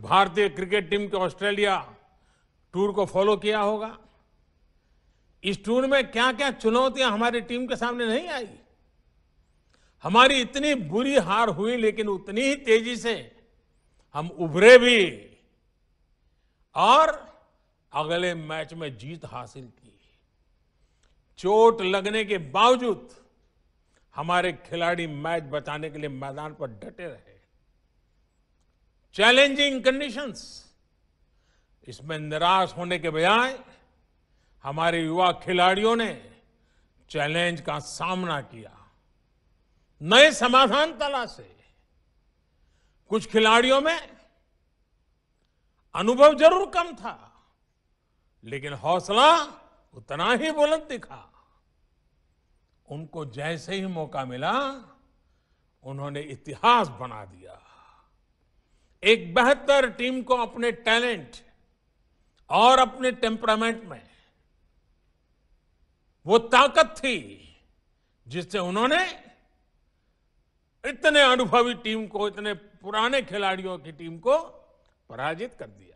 भारतीय cricket team के Australia tour को फॉलो किया होगा इस टूर में क्या क्या चुनौतियां हमारी टीम के सामने नहीं आई हमारी इतनी बुरी हार हुई लेकिन उतनी ही तेजी से हम उभरे भी और अगले मैच में जीत हासिल की चोट लगने के बावजूद हमारे खिलाड़ी मैच बचाने के लिए मैदान पर डटे रहे चैलेंजिंग कंडीशंस इसमें निराश होने के बजाय हमारे युवा खिलाड़ियों ने चैलेंज का सामना किया नए समाधान तलाशे कुछ खिलाड़ियों में अनुभव जरूर कम था लेकिन हौसला उतना ही बुलंद दिखा उनको जैसे ही मौका मिला उन्होंने इतिहास बना दिया एक बेहतर टीम को अपने टैलेंट और अपने टेम्परामेंट में वो ताकत थी जिससे उन्होंने इतने अनुभवी टीम को इतने पुराने खिलाड़ियों की टीम को पराजित कर दिया